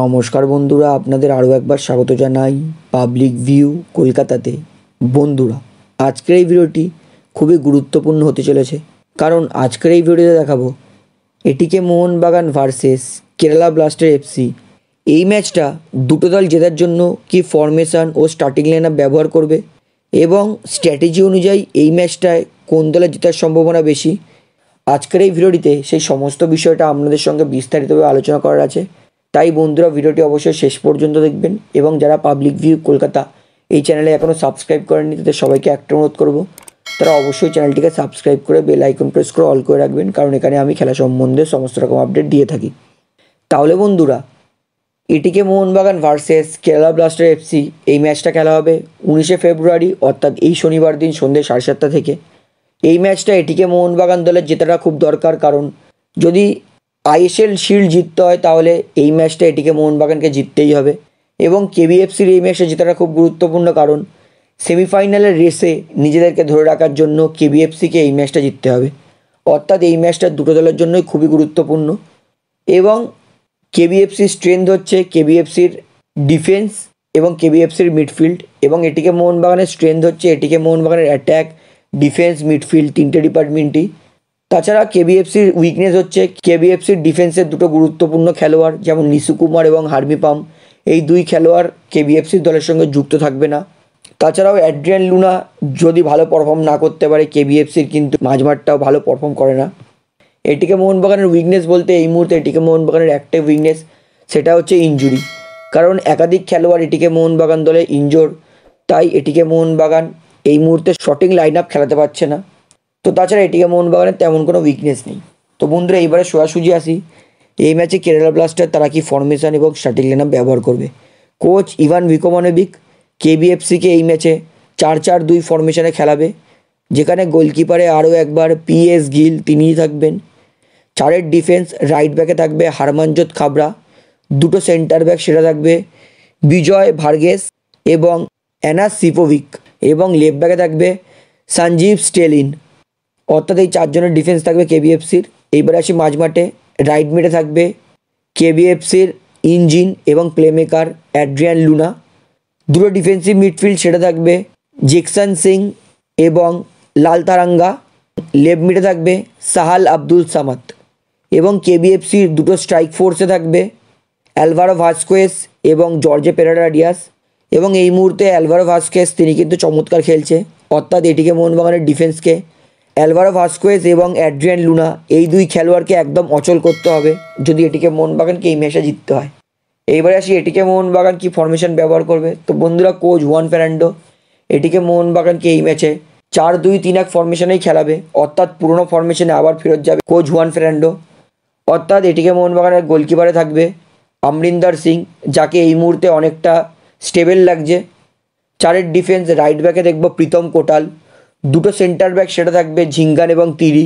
নমস্কার বন্ধুরা আপনাদের আরও একবার স্বাগত জানাই পাবলিক ভিউ কলকাতাতে বন্ধুরা আজকের এই ভিডিওটি খুবই গুরুত্বপূর্ণ হতে চলেছে কারণ আজকের এই ভিডিওতে দেখাবো এটিকে Mohun Bagan versus Kerala blaster FC এই ম্যাচটা দুটো দল জেতার জন্য কি ফরমেশান ও স্টার্টিং লাইন ব্যবহার করবে এবং স্ট্র্যাটেজি অনুযায়ী এই ম্যাচটায় কোন দলে জেতার সম্ভাবনা বেশি আজকের এই ভিডিওটিতে সেই সমস্ত বিষয়টা আপনাদের সঙ্গে বিস্তারিতভাবে আলোচনা করার আছে তাই বন্ধুরা ভিডিওটি অবশ্যই শেষ পর্যন্ত দেখবেন এবং যারা পাবলিক ভিউ কলকাতা এই চ্যানেলে এখনও সাবস্ক্রাইব করেননি তাদের সবাইকে একটা অনুরোধ করবো তারা অবশ্যই চ্যানেলটিকে সাবস্ক্রাইব করে বেল আইকন প্রেস করে অল করে রাখবেন কারণ এখানে আমি খেলা সম্বন্ধে সমস্ত রকম আপডেট দিয়ে থাকি তাহলে বন্ধুরা এটিকে Mohun Bagan versus Kerala blaster FC এই ম্যাচটা খেলা হবে উনিশে ফেব্রুয়ারি অর্থাৎ এই শনিবার দিন সন্ধ্যে সাড়ে সাতটা থেকে এই ম্যাচটা এটিকে মোহনবাগান দলের জেতাটা খুব দরকার কারণ যদি আইএসএল শিল্ড জিততে হয় তাহলে এই ম্যাচটা এটিকে মোহনবাগানকে জিততেই হবে এবং কেবিএফসির এই ম্যাচটা জেতাটা খুব গুরুত্বপূর্ণ কারণ সেমিফাইনালের রেসে নিজেদেরকে ধরে রাখার জন্য কেবিএফসিকে এই ম্যাচটা জিততে হবে অর্থাৎ এই ম্যাচটা দুটো দলের জন্যই খুবই গুরুত্বপূর্ণ এবং কেবিএফসির স্ট্রেংথ হচ্ছে কেবিএফসির ডিফেন্স এবং কেবিএফসির মিডফিল্ড এবং এটিকে মোহনবাগানের স্ট্রেংথ হচ্ছে এটিকে মোহনবাগানের অ্যাট্যাক ডিফেন্স মিডফিল্ড তিনটে ডিপার্টমেন্টই তাছাড়া কেবিএফসির উইকনেস হচ্ছে কেবিএফসির ডিফেন্সের দুটো গুরুত্বপূর্ণ খেলোয়াড় যেমন নিশু কুমার এবং হার্মি পাম এই দুই খেলোয়াড় কেবিএফসির দলের সঙ্গে যুক্ত থাকবে না তাছাড়াও অ্যাড্রিয়ান লুনা যদি ভালো পারফর্ম না করতে পারে কেবিএফসির কিন্তু মাঝমাঠটাও ভালো পারফর্ম করে না এটিকে মোহনবাগানের উইকনেস বলতে এই মুহূর্তে এটিকে মোহনবাগানের একটাই উইকনেস সেটা হচ্ছে ইঞ্জুরি কারণ একাধিক খেলোয়াড় এটিকে মোহনবাগান দলে ইঞ্জোর তাই এটিকে মোহনবাগান এই মুহূর্তে শটিং লাইন আপ খেলাতে পারছে না তো তাছাড়া এটিকে মোহনবাগানের তেমন কোনো উইকনেস নেই তো বন্ধুরা এইবারে সোজাসুজি আসি এই ম্যাচে কেরালা ব্লাস্টার তারা কি ফরমেশন এবং স্টার্টিং লাইন ব্যবহার করবে কোচ ইভান ভিকোমানোভিক কেবিএফসিকে এই ম্যাচে চার চার দুই ফরমেশানে খেলাবে যেখানে গোলকিপারে আরও একবার পিএস গিল তিনিই থাকবেন চারের ডিফেন্স রাইট ব্যাকে থাকবে হারমানজোত খাবরা দুটো সেন্টার ব্যাক সেটা থাকবে বিজয় ভার্গেস এবং অ্যানা সিপোভিক এবং লেফট ব্যাকে থাকবে সঞ্জীব স্টেলিন অর্থাৎ এই চারজনের ডিফেন্স থাকবে কেবিএফসির এইবারে আসি মাঝমাঠে রাইট মিডে থাকবে কেবিএফসির ইঞ্জিন এবং প্লেমেকার অ্যাড্রিয়ান লুনা দুটো ডিফেন্সিভ মিডফিল্ড সেটা থাকবে জেকসন সিং এবং লাল তারাঙ্গা লেফট মিডে থাকবে সাহাল আব্দুল সামাত এবং কেবিএফসির দুটো স্ট্রাইক ফোর্সে থাকবে অ্যালভারো ভাস্কোয়েস এবং জর্জে পেরাডা এবং এই মুহূর্তে অ্যালভারো ভাস্কোয়েস তিনি কিন্তু চমৎকার খেলছে অর্থাৎ এটিকে মোহনবাগানের ডিফেন্সকে অ্যালভারো ভাস্কোয়েজ এবং অ্যাড্রিয়ান লুনা এই দুই খেলোয়াড়কে একদম অচল করতে হবে যদি এটিকে মোহনবাগানকে এই ম্যাচে জিততে হয় এইবারে আসি এটিকে মোহনবাগান কী ফরমেশন ব্যবহার করবে তো বন্ধুরা কোচ ওয়ান ফেরান্ডো এটিকে মোহনবাগানকে এই ম্যাচে চার দুই তিন এক ফরমেশনেই খেলাবে অর্থাৎ পুরনো ফরমেশনে আবার ফেরত যাবে কোচ ওয়ান ফেরান্ডো অর্থাৎ এটিকে মোহনবাগানের গোলকিপারে থাকবে অমরিন্দর সিং যাকে এই মুহূর্তে অনেকটা স্টেবেল লাগছে চারের ডিফেন্স রাইট ব্যাকে দেখব প্রীতম কোটাল দুটো সেন্টার ব্যাক সেটা থাকবে ঝিঙ্গান এবং তিরি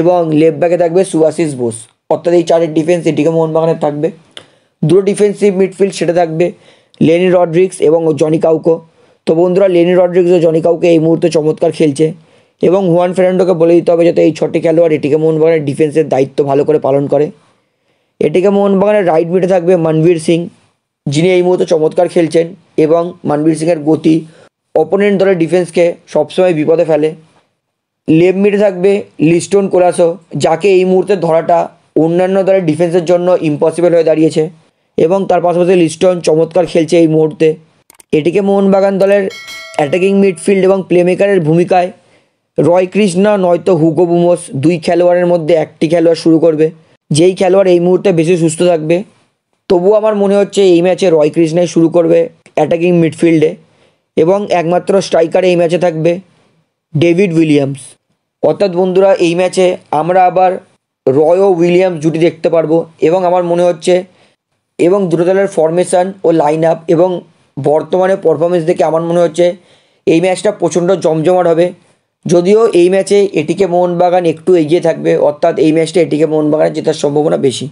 এবং লেফট ব্যাকে থাকবে সুভাশিস বোস অর্থাৎ এই চারের ডিফেন্স এটিকে মোহনবাগানের থাকবে দুটো ডিফেন্সিভ মিডফিল্ড সেটা থাকবে লেনি রড্রিক্স এবং জনি কাউকো তো বন্ধুরা লেনি রড্রিক্স ও জনি কাউকে এই মুহূর্তে চমৎকার খেলছে এবং হুয়ান ফেরান্ডোকে বলে দিতে হবে যাতে এই ছটি খেলোয়াড় এটিকে মোহনবাগানের ডিফেন্সের দায়িত্ব ভালো করে পালন করে এটিকে মোহনবাগানের রাইট মিটে থাকবে মানবীর সিং যিনি এই মুহূর্তে চমৎকার খেলছেন এবং মানবীর সিংয়ের গতি অপোনেন্ট দলের ডিফেন্সকে সবসময় বিপদে ফেলে লেফট মিডে থাকবে লিস্টন কোলাসো যাকে এই মুহূর্তে ধরাটা অন্যান্য দলের ডিফেন্সের জন্য ইম্পসিবল হয়ে দাঁড়িয়েছে এবং তার পাশাপাশি লিস্টন চমৎকার খেলছে এই মুহূর্তে এটিকে মোহনবাগান দলের অ্যাটাকিং মিডফিল্ড এবং প্লেমেকারের ভূমিকায় রয় কৃষ্ণা নয়তো হুগো বুমোস দুই খেলোয়াড়ের মধ্যে একটি খেলোয়াড় শুরু করবে যেই খেলোয়াড় এই মুহূর্তে বেশি সুস্থ থাকবে তবুও আমার মনে হচ্ছে এই ম্যাচে রয় কৃষ্ণাই শুরু করবে অ্যাটাকিং মিডফিল্ডে এবং একমাত্র স্ট্রাইকার এই ম্যাচে থাকবে ডেভিড উইলিয়ামস অর্থাৎ বন্ধুরা এই ম্যাচে আমরা আবার রয় ও উইলিয়ামস জুটি দেখতে পারবো এবং আমার মনে হচ্ছে এবং দুটো দলের ফরমেশান ও লাইন আপ এবং বর্তমানে পারফরমেন্স দেখে আমার মনে হচ্ছে এই ম্যাচটা প্রচণ্ড জমজমাট হবে যদিও এই ম্যাচে এটিকে মোহনবাগান একটু এগিয়ে থাকবে অর্থাৎ এই ম্যাচটা এটিকে মোহনবাগানে জেতার সম্ভাবনা বেশি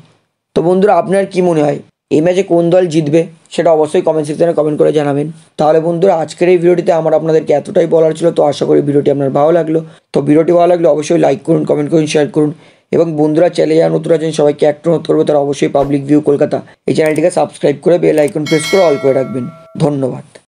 তো বন্ধুরা আপনার কি মনে হয় এই ম্যাচে কোন দল জিতবে সেটা অবশ্যই কমেন্ট সেকশনে কমেন্ট করে জানাবেন তাহলে বন্ধুরা আজকের এই ভিডিওটিতে আমার আপনাদেরকে এতটাই বলার ছিল তো আশা করি ভিডিওটি আপনার ভালো লাগলো তো ভিডিওটি ভালো লাগলে অবশ্যই লাইক করুন কমেন্ট করুন শেয়ার করুন এবং বন্ধুরা চ্যানেলে যারা নতুন আছেন সবাইকে একটু অনুরোধ করবে তারা অবশ্যই পাবলিক ভিউ কলকাতা এই চ্যানেলটিকে সাবস্ক্রাইব করে বেল আইকন প্রেস করে অল করে রাখবেন ধন্যবাদ